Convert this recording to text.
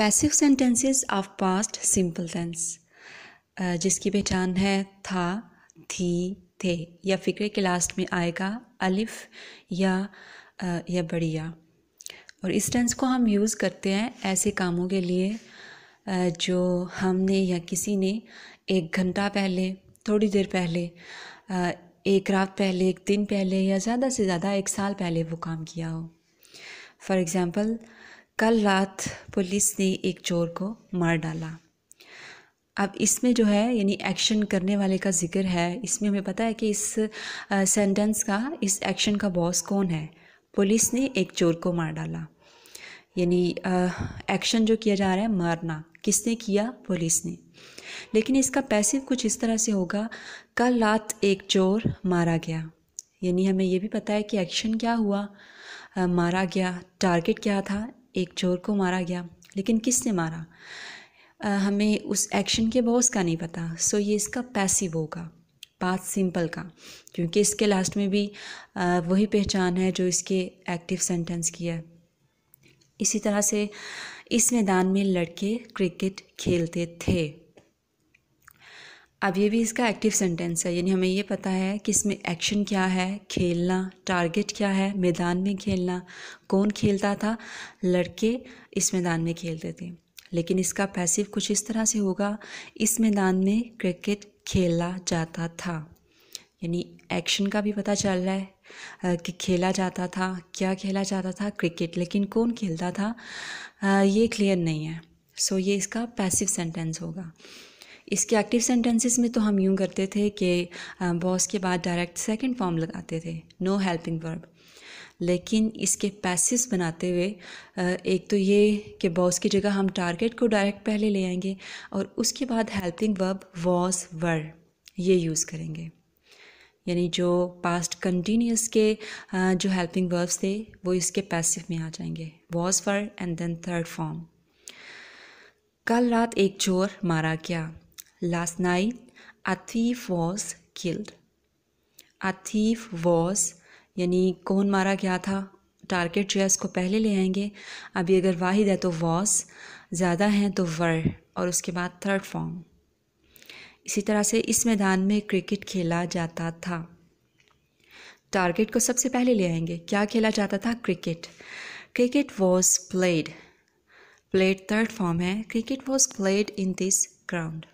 Passive sentences of past simple tense जिसकी पहचान है था थी थे या फिक्रे के लास्ट में आएगा अलिफ या uh, या बढ़िया और इस टेंस को हम यूज़ करते हैं ऐसे कामों के लिए uh, जो हमने या किसी ने एक घंटा पहले थोड़ी देर पहले uh, एक रात पहले एक दिन पहले या ज़्यादा से ज़्यादा एक साल पहले वो काम किया हो फॉर एग्ज़ाम्पल कल रात पुलिस ने एक चोर को मार डाला अब इसमें जो है यानी एक्शन करने वाले का जिक्र है इसमें हमें पता है कि इस सेंटेंस का इस एक्शन का बॉस कौन है पुलिस ने एक चोर को मार डाला यानी एक्शन जो किया जा रहा है मारना किसने किया पुलिस ने लेकिन इसका पैसिव कुछ इस तरह से होगा कल रात एक चोर मारा गया यानी हमें यह भी पता है कि एक्शन क्या हुआ आ, मारा गया टारगेट क्या था एक चोर को मारा गया लेकिन किसने मारा आ, हमें उस एक्शन के बॉस का नहीं पता सो ये इसका पैसिव होगा पाँच सिंपल का क्योंकि इसके लास्ट में भी वही पहचान है जो इसके एक्टिव सेंटेंस की है इसी तरह से इस मैदान में लड़के क्रिकेट खेलते थे अब ये भी इसका एक्टिव सेंटेंस है यानी हमें ये पता है कि इसमें एक्शन क्या है खेलना टारगेट क्या है मैदान में खेलना कौन खेलता था लड़के इस मैदान में खेलते थे लेकिन इसका पैसिव कुछ इस तरह से होगा इस मैदान में क्रिकेट खेला जाता था यानी एक्शन का भी पता चल रहा है कि खेला जाता था क्या खेला जाता था क्रिकेट लेकिन कौन खेलता था ये क्लियर नहीं है सो so, ये इसका पैसिव सेंटेंस होगा इसके एक्टिव सेंटेंसेस में तो हम यूँ करते थे कि बॉस के बाद डायरेक्ट सेकंड फॉर्म लगाते थे नो हेल्पिंग वर्ब लेकिन इसके पैसेस बनाते हुए एक तो ये कि बॉस की जगह हम टारगेट को डायरेक्ट पहले ले आएंगे और उसके बाद हेल्पिंग वर्ब वॉस वर ये यूज़ करेंगे यानी जो पास्ट कंटिन्यूस के जो हेल्पिंग वर्ब्स थे वो इसके पैसिव में आ जाएंगे was for and then third form कल रात एक चोर मारा गया Last night, a thief was killed. A thief was यानी कौन मारा गया था टारगेट जो है उसको पहले ले आएंगे अभी अगर वाहिद है तो वॉस ज़्यादा हैं तो वर और उसके बाद थर्ड फॉर्म इसी तरह से इस मैदान में क्रिकेट खेला जाता था टारगेट को सबसे पहले ले आएंगे क्या खेला जाता था cricket cricket was played played third form है cricket was played in this ground